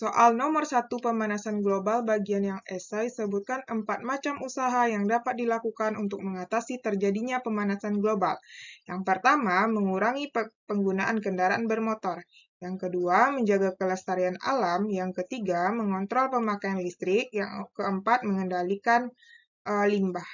Soal nomor satu pemanasan global bagian yang esai sebutkan empat macam usaha yang dapat dilakukan untuk mengatasi terjadinya pemanasan global. Yang pertama, mengurangi pe penggunaan kendaraan bermotor. Yang kedua, menjaga kelestarian alam. Yang ketiga, mengontrol pemakaian listrik. Yang keempat, mengendalikan uh, limbah.